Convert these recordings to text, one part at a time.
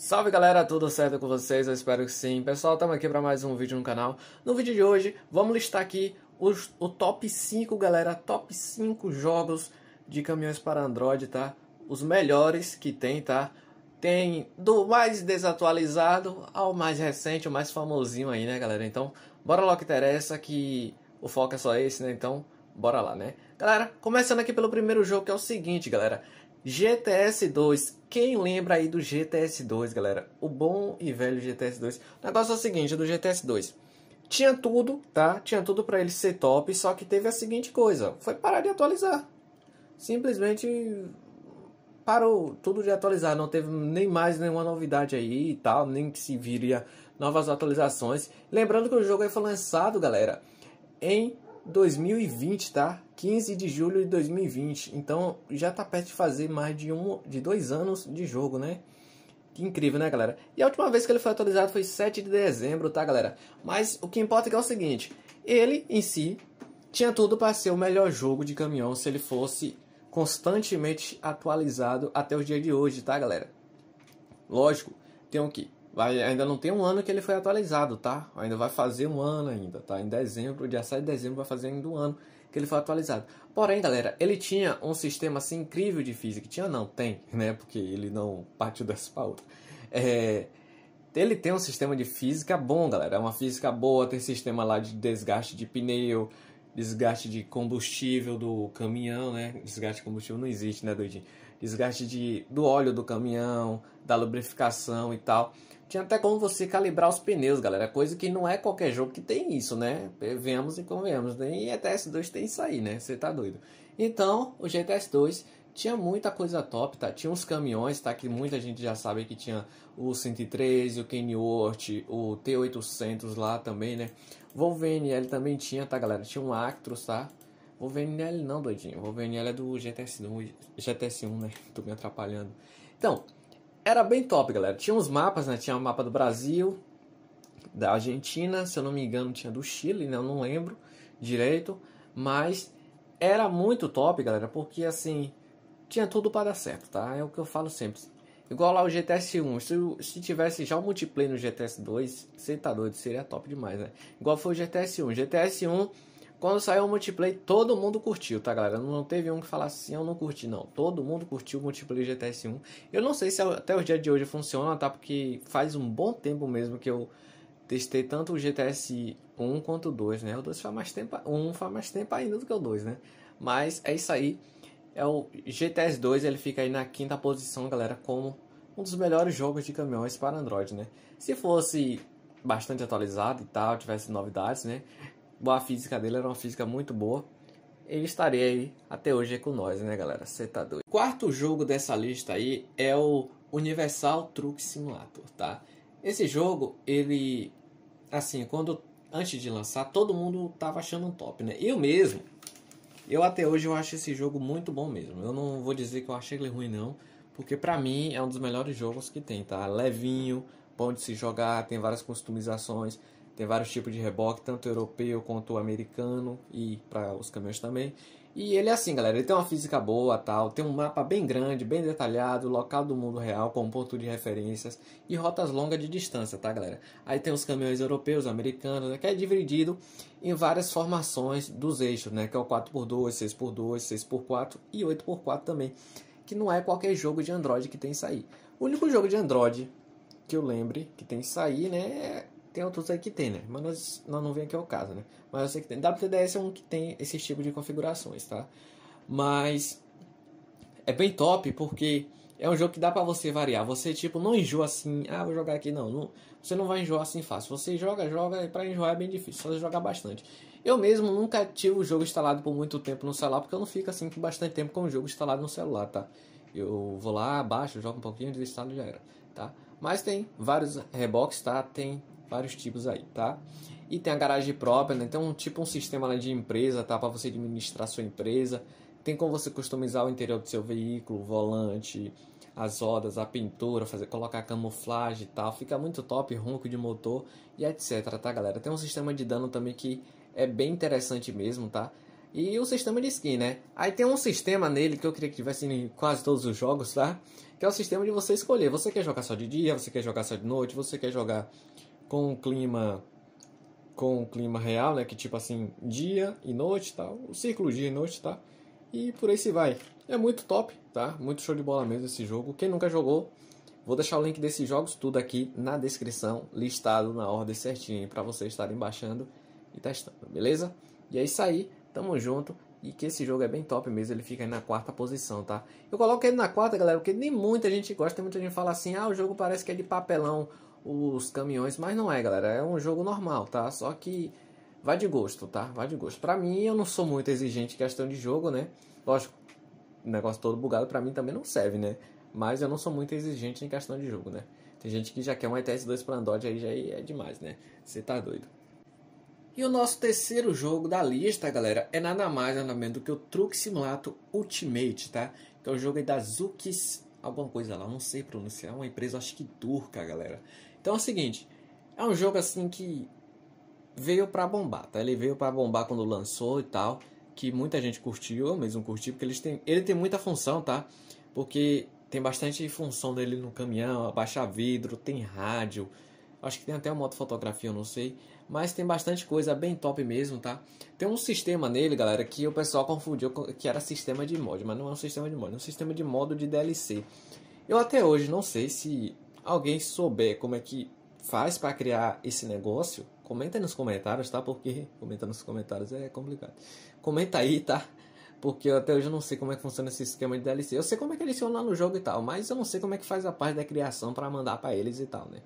Salve galera, tudo certo com vocês? Eu espero que sim. Pessoal, estamos aqui para mais um vídeo no canal. No vídeo de hoje, vamos listar aqui os, o top 5, galera, top 5 jogos de caminhões para Android, tá? Os melhores que tem, tá? Tem do mais desatualizado ao mais recente, o mais famosinho aí, né, galera? Então, bora lá que interessa, que o foco é só esse, né? Então, bora lá, né? Galera, começando aqui pelo primeiro jogo, que é o seguinte, galera. GTS 2. Quem lembra aí do GTS 2, galera? O bom e velho GTS 2. O negócio é o seguinte, do GTS 2. Tinha tudo, tá? Tinha tudo para ele ser top, só que teve a seguinte coisa. Foi parar de atualizar. Simplesmente parou tudo de atualizar. Não teve nem mais nenhuma novidade aí e tal. Nem que se viria novas atualizações. Lembrando que o jogo aí foi lançado, galera, em 2020, tá? 15 de julho de 2020. Então já tá perto de fazer mais de um, de dois anos de jogo, né? Que incrível, né, galera? E a última vez que ele foi atualizado foi 7 de dezembro, tá, galera? Mas o que importa é, que é o seguinte: ele em si tinha tudo para ser o melhor jogo de caminhão se ele fosse constantemente atualizado até o dia de hoje, tá, galera? Lógico, tem o que Vai, ainda não tem um ano que ele foi atualizado, tá? Ainda vai fazer um ano ainda, tá? Em dezembro, dia 7 de dezembro, vai fazer ainda um ano que ele foi atualizado. Porém, galera, ele tinha um sistema assim incrível de física. Tinha não, tem, né? Porque ele não partiu dessa pra outra. É, ele tem um sistema de física bom, galera. É uma física boa, tem sistema lá de desgaste de pneu, desgaste de combustível do caminhão, né? Desgaste de combustível não existe, né, doidinho? Desgaste de, do óleo do caminhão, da lubrificação e tal tinha até como você calibrar os pneus, galera. É coisa que não é qualquer jogo que tem isso, né? Vemos e convenhamos. Nem né? ETS 2 tem isso aí, né? Você tá doido. Então, o GTS 2 tinha muita coisa top, tá? Tinha uns caminhões, tá? Que muita gente já sabe que tinha o 113, o Kenworth, o T800 lá também, né? Volvenl também tinha, tá, galera? Tinha um Actros, tá? Volvenl não, doidinho. Volvenl é do GTS1, GTS1, né? Tô me atrapalhando. Então, era bem top, galera. Tinha uns mapas, né? Tinha o um mapa do Brasil, da Argentina, se eu não me engano, tinha do Chile, né? Eu não lembro direito, mas era muito top, galera, porque assim, tinha tudo para dar certo, tá? É o que eu falo sempre. Igual lá o GTS 1, se, se tivesse já o multiplayer no GTS 2, você tá doido, seria top demais, né? Igual foi o GTS 1. GTS 1 quando saiu o multiplayer, todo mundo curtiu, tá, galera? Não teve um que falasse assim, eu não curti, não. Todo mundo curtiu o multiplayer GTS 1. Eu não sei se até o dia de hoje funciona, tá? Porque faz um bom tempo mesmo que eu testei tanto o GTS 1 quanto o 2, né? O 2 faz mais tempo, um faz mais tempo ainda do que o 2, né? Mas é isso aí. É o GTS 2, ele fica aí na quinta posição, galera, como um dos melhores jogos de caminhões para Android, né? Se fosse bastante atualizado e tal, tivesse novidades, né? a física dele era uma física muito boa, ele estaria aí até hoje com nós, né, galera? Você tá doido. Quarto jogo dessa lista aí é o Universal Truck Simulator, tá? Esse jogo, ele assim, quando antes de lançar, todo mundo tava achando um top, né? Eu mesmo, eu até hoje eu acho esse jogo muito bom mesmo. Eu não vou dizer que eu achei ele ruim não, porque pra mim é um dos melhores jogos que tem, tá? Levinho, bom de se jogar, tem várias customizações. Tem vários tipos de reboque, tanto europeu quanto americano e para os caminhões também. E ele é assim, galera, ele tem uma física boa, tal, tem um mapa bem grande, bem detalhado, local do mundo real com um ponto de referências e rotas longas de distância, tá, galera? Aí tem os caminhões europeus, americanos, né, que é dividido em várias formações dos eixos, né, que é o 4x2, 6x2, 6x4 e 8x4 também, que não é qualquer jogo de Android que tem isso aí. O único jogo de Android que eu lembre que tem isso aí, né, é tem outros aí que tem, né? Mas nós, nós não vem aqui ao caso, né? Mas eu sei que tem. WTDS é um que tem esse tipo de configurações, tá? Mas é bem top porque é um jogo que dá para você variar. Você, tipo, não enjoa assim, ah, vou jogar aqui. Não, não, você não vai enjoar assim fácil. Você joga, joga, e pra enjoar é bem difícil, só jogar bastante. Eu mesmo nunca tive o jogo instalado por muito tempo no celular, porque eu não fico assim com bastante tempo com o jogo instalado no celular, tá? Eu vou lá, baixo, jogo um pouquinho, desinstalo e já era, tá? Mas tem vários rebox, tá? Tem vários tipos aí, tá? E tem a garagem própria, né? Tem então, um tipo um sistema né, de empresa, tá? Para você administrar sua empresa. Tem como você customizar o interior do seu veículo, o volante, as rodas, a pintura, fazer, colocar camuflagem e tal. Fica muito top, ronco de motor e etc, tá, galera? Tem um sistema de dano também que é bem interessante mesmo, tá? E o sistema de skin, né? Aí tem um sistema nele que eu queria que tivesse em quase todos os jogos, tá? Que é o sistema de você escolher. Você quer jogar só de dia, você quer jogar só de noite, você quer jogar com o clima com o clima real, né, que tipo assim, dia e noite, tal, tá? o ciclo dia e noite, tá? E por aí se vai. É muito top, tá? Muito show de bola mesmo esse jogo. Quem nunca jogou, vou deixar o link desses jogos tudo aqui na descrição, listado na ordem certinha para vocês estarem baixando e testando, beleza? E é isso aí, tamo junto e que esse jogo é bem top mesmo, ele fica aí na quarta posição, tá? Eu coloco ele na quarta, galera, porque nem muita gente gosta, tem muita gente que fala assim, ah, o jogo parece que é de papelão, os caminhões, mas não é, galera. É um jogo normal, tá? Só que vai de gosto, tá? Vai de gosto. Pra mim, eu não sou muito exigente em questão de jogo, né? Lógico, o negócio todo bugado pra mim também não serve, né? Mas eu não sou muito exigente em questão de jogo, né? Tem gente que já quer um ETS 2 pra Android, aí já é demais, né? Você tá doido. E o nosso terceiro jogo da lista, galera, é nada mais nada menos do que o Truck Simulator Ultimate, tá? Que é o jogo da Zukis, alguma coisa lá, não sei pronunciar, é uma empresa acho que turca, galera. Então é o seguinte, é um jogo assim que veio para bombar, tá? Ele veio para bombar quando lançou e tal, que muita gente curtiu, eu mesmo curti, porque eles têm, ele tem muita função, tá? Porque tem bastante função dele no caminhão, abaixar vidro, tem rádio, acho que tem até uma fotografia, eu não sei, mas tem bastante coisa bem top mesmo, tá? Tem um sistema nele, galera, que o pessoal confundiu que era sistema de mod, mas não é um sistema de mod, é um sistema de modo de DLC. Eu até hoje não sei se alguém souber como é que faz para criar esse negócio, comenta nos comentários, tá? Porque comentar nos comentários é complicado. Comenta aí, tá? Porque eu até hoje eu não sei como é que funciona esse esquema de DLC. Eu sei como é que eles lá no jogo e tal, mas eu não sei como é que faz a parte da criação para mandar para eles e tal, né?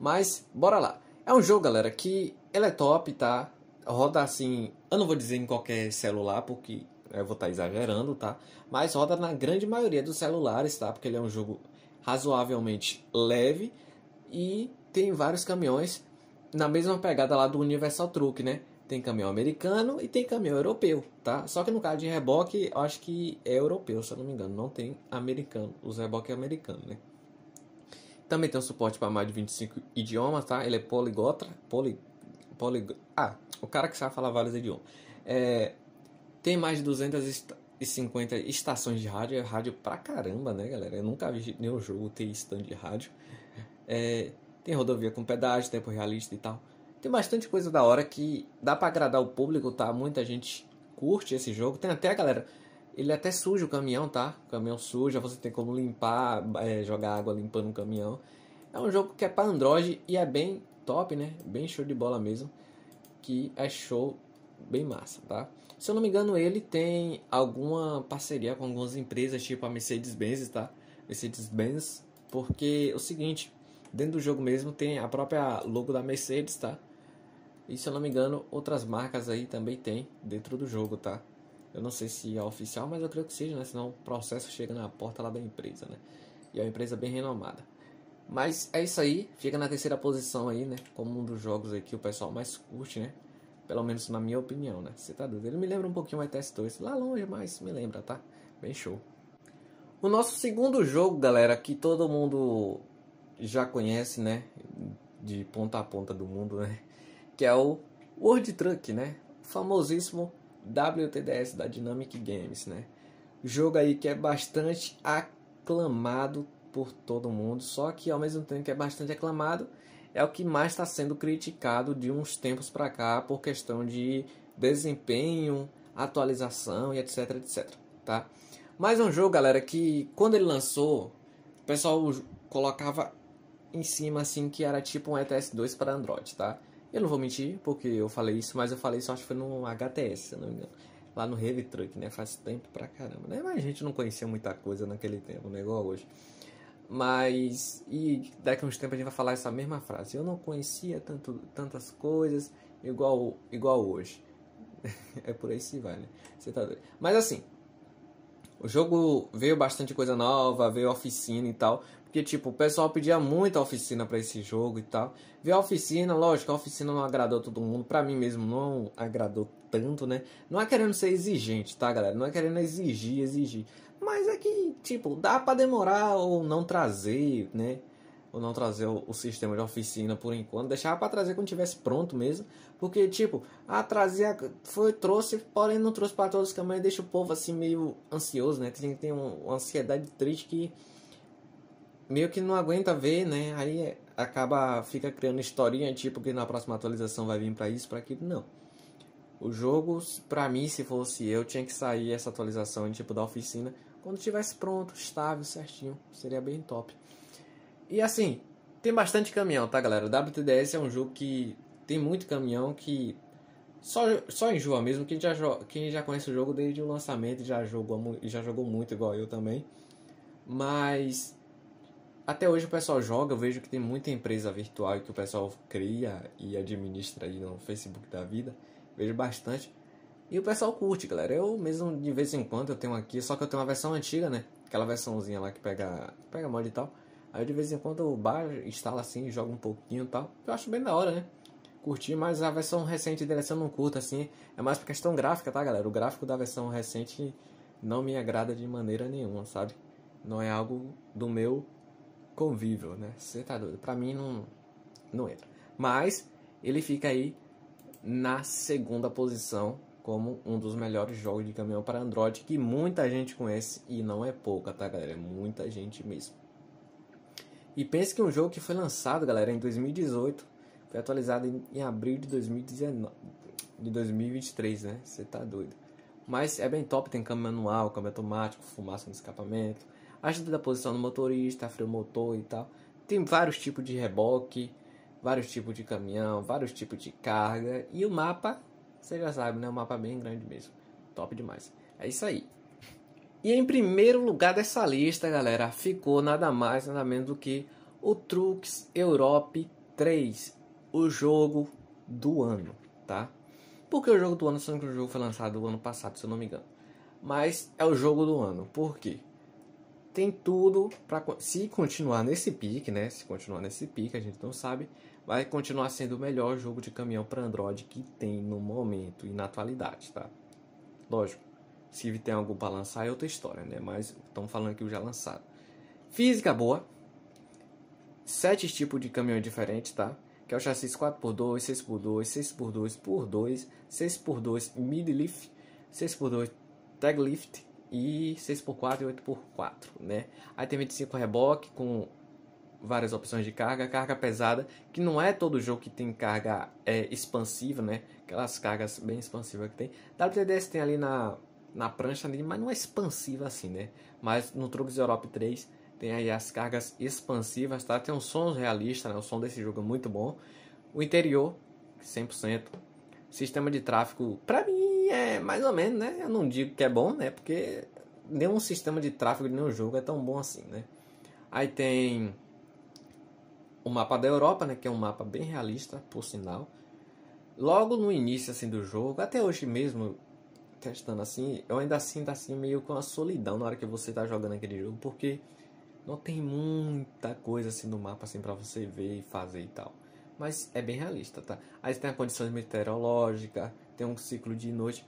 Mas bora lá. É um jogo, galera, que ele é top, tá? Roda assim, eu não vou dizer em qualquer celular, porque eu vou estar tá exagerando, tá? Mas roda na grande maioria dos celulares, tá? Porque ele é um jogo razoavelmente leve e tem vários caminhões na mesma pegada lá do Universal Truck, né? Tem caminhão americano e tem caminhão europeu, tá? Só que no caso de reboque, eu acho que é europeu, se eu não me engano. Não tem americano, os reboques é americano, né? Também tem um suporte para mais de 25 idiomas, tá? Ele é poligotra, poli, poli, ah, o cara que sabe falar vários idiomas. É, tem mais de 200 50 estações de rádio, é rádio pra caramba, né, galera? Eu nunca vi nenhum jogo ter stand de rádio. É, tem rodovia com pedágio, tempo realista e tal. Tem bastante coisa da hora que dá para agradar o público, tá? Muita gente curte esse jogo. Tem até, galera, ele até suja o caminhão, tá? O caminhão suja, você tem como limpar, é, jogar água limpando o caminhão. É um jogo que é para Android e é bem top, né? Bem show de bola mesmo. Que é show bem massa, tá? Se eu não me engano, ele tem alguma parceria com algumas empresas, tipo a Mercedes-Benz, tá? Mercedes-Benz, porque é o seguinte, dentro do jogo mesmo tem a própria logo da Mercedes, tá? E se eu não me engano, outras marcas aí também tem dentro do jogo, tá? Eu não sei se é oficial, mas eu creio que seja, né? Senão o processo chega na porta lá da empresa, né? E é uma empresa bem renomada. Mas é isso aí, fica na terceira posição aí, né? Como um dos jogos aí que o pessoal mais curte, né? Pelo menos na minha opinião, né? Você tá doido? Ele me lembra um pouquinho o ETS2, lá longe, mas me lembra, tá? Bem show. O nosso segundo jogo, galera, que todo mundo já conhece, né? De ponta a ponta do mundo, né? Que é o World Truck, né? O famosíssimo WTDS da Dynamic Games, né? Jogo aí que é bastante aclamado por todo mundo, só que ao mesmo tempo que é bastante aclamado, é o que mais está sendo criticado de uns tempos para cá por questão de desempenho, atualização e etc, etc, tá? Mas é um jogo, galera, que quando ele lançou, o pessoal colocava em cima assim que era tipo um ETS 2 para Android, tá? Eu não vou mentir, porque eu falei isso, mas eu falei isso acho que foi no HTS, se não me engano. Lá no Heavy Truck, né? Faz tempo pra caramba, né? Mas a gente não conhecia muita coisa naquele tempo, né? Igual hoje. Mas, e daqui a uns tempos a gente vai falar essa mesma frase. Eu não conhecia tanto, tantas coisas igual, igual hoje. é por aí se vai, né? Você tá doido. Mas assim, o jogo veio bastante coisa nova, veio oficina e tal. Porque, tipo, o pessoal pedia muita oficina para esse jogo e tal. Veio a oficina, lógico, a oficina não agradou todo mundo. para mim mesmo não agradou tanto, né? Não é querendo ser exigente, tá, galera? Não é querendo exigir, exigir. Mas é que, tipo, dá para demorar ou não trazer, né? Ou não trazer o, o sistema de oficina por enquanto. Deixar para trazer quando tivesse pronto mesmo. Porque, tipo, a trazer foi, trouxe, porém não trouxe para todos os caminhos. Deixa o povo assim meio ansioso, né? Tem, tem uma ansiedade triste que meio que não aguenta ver, né? Aí é, acaba, fica criando historinha, tipo, que na próxima atualização vai vir para isso, para aquilo. Não. O jogo, pra mim, se fosse eu, tinha que sair essa atualização, tipo, da oficina quando estivesse pronto, estável, certinho, seria bem top. E assim, tem bastante caminhão, tá galera? O WTDS é um jogo que tem muito caminhão que só, só enjoa mesmo. Quem já, quem já conhece o jogo desde o lançamento já jogou, já jogou muito, igual eu também. Mas até hoje o pessoal joga, eu vejo que tem muita empresa virtual que o pessoal cria e administra aí no Facebook da vida. Vejo bastante. E o pessoal curte, galera. Eu mesmo de vez em quando eu tenho aqui, só que eu tenho uma versão antiga, né? Aquela versãozinha lá que pega, pega mod e tal. Aí de vez em quando o bar instala assim, joga um pouquinho e tal. Eu acho bem da hora, né? Curti, mas a versão recente dele assim, eu não curto assim. É mais por questão gráfica, tá, galera? O gráfico da versão recente não me agrada de maneira nenhuma, sabe? Não é algo do meu convívio, né? Você tá doido? Pra mim não, não entra. Mas ele fica aí na segunda posição como um dos melhores jogos de caminhão para Android que muita gente conhece e não é pouca, tá, galera? É muita gente mesmo. E pense que um jogo que foi lançado, galera, em 2018, foi atualizado em, em abril de 2019, de 2023, né? Você tá doido. Mas é bem top, tem câmbio manual, câmbio automático, fumaça no escapamento, ajuda da posição do motorista, freio motor e tal. Tem vários tipos de reboque, vários tipos de caminhão, vários tipos de carga e o mapa você já sabe, né? Um mapa é bem grande mesmo. Top demais. É isso aí. E em primeiro lugar dessa lista, galera, ficou nada mais, nada menos do que o Trux Europe 3, o jogo do ano, tá? Porque o jogo do ano, sendo que o jogo foi lançado o ano passado, se eu não me engano. Mas é o jogo do ano, por quê? Tem tudo para se continuar nesse pique, né? Se continuar nesse pique, a gente não sabe, vai continuar sendo o melhor jogo de caminhão para Android que tem no momento e na atualidade, tá? Lógico, se tem algo para lançar é outra história, né? Mas estamos falando que o já é lançado. Física boa, sete tipos de caminhão diferentes, tá? Que é o chassi 4x2, 6x2, 6x2 x 2, 6x2 midlift, 6x2 taglift e 6x4 e 8x4, né? Aí tem 25 reboque com várias opções de carga, carga pesada, que não é todo jogo que tem carga é, expansiva, né? Aquelas cargas bem expansivas que tem. WTDS tem ali na, na prancha, né? mas não é expansiva assim, né? Mas no Trucks Europe 3 tem aí as cargas expansivas, tá? Tem um som realista, né? O som desse jogo é muito bom. O interior, 100%. Sistema de tráfego, pra mim, é mais ou menos, né? Eu não digo que é bom, né? Porque nenhum sistema de tráfego de nenhum jogo é tão bom assim, né? Aí tem o mapa da Europa, né, que é um mapa bem realista, por sinal. Logo no início assim do jogo, até hoje mesmo testando assim, eu ainda sinto assim meio com a solidão na hora que você tá jogando aquele jogo, porque não tem muita coisa assim no mapa assim para você ver e fazer e tal. Mas é bem realista, tá? Aí tem a condições meteorológicas, tem um ciclo de noite.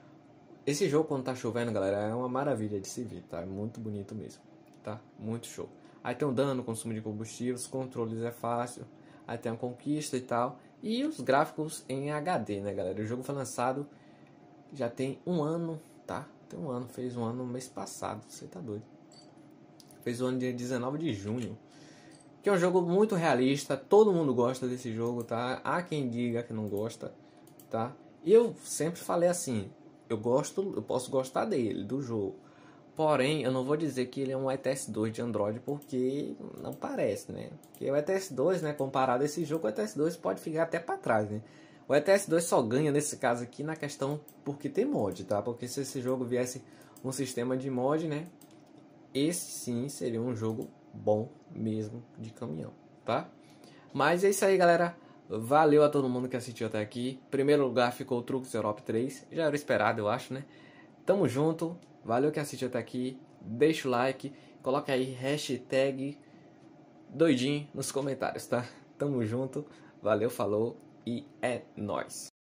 Esse jogo quando tá chovendo, galera, é uma maravilha de se ver, tá? É muito bonito mesmo, tá? Muito show. Aí tem o dano, o consumo de combustíveis, controles é fácil, aí tem a conquista e tal. E os gráficos em HD, né, galera? O jogo foi lançado já tem um ano, tá? Tem um ano, fez um ano mês passado, você tá doido. Fez o um ano dia 19 de junho. Que é um jogo muito realista, todo mundo gosta desse jogo, tá? Há quem diga que não gosta, tá? Eu sempre falei assim, eu gosto, eu posso gostar dele, do jogo, Porém, eu não vou dizer que ele é um ETS2 de Android, porque não parece, né? Porque o ETS2, né, comparado a esse jogo, o ETS2 pode ficar até para trás, né? O ETS2 só ganha nesse caso aqui na questão porque tem mod, tá? Porque se esse jogo viesse um sistema de mod, né? Esse sim seria um jogo bom mesmo de caminhão, tá? Mas é isso aí, galera. Valeu a todo mundo que assistiu até aqui. Primeiro lugar ficou o Trucks Europe 3. Já era esperado, eu acho, né? Tamo junto. Valeu que assistiu até aqui. Deixa o like. Coloca aí hashtag doidinho nos comentários, tá? Tamo junto. Valeu, falou e é nóis.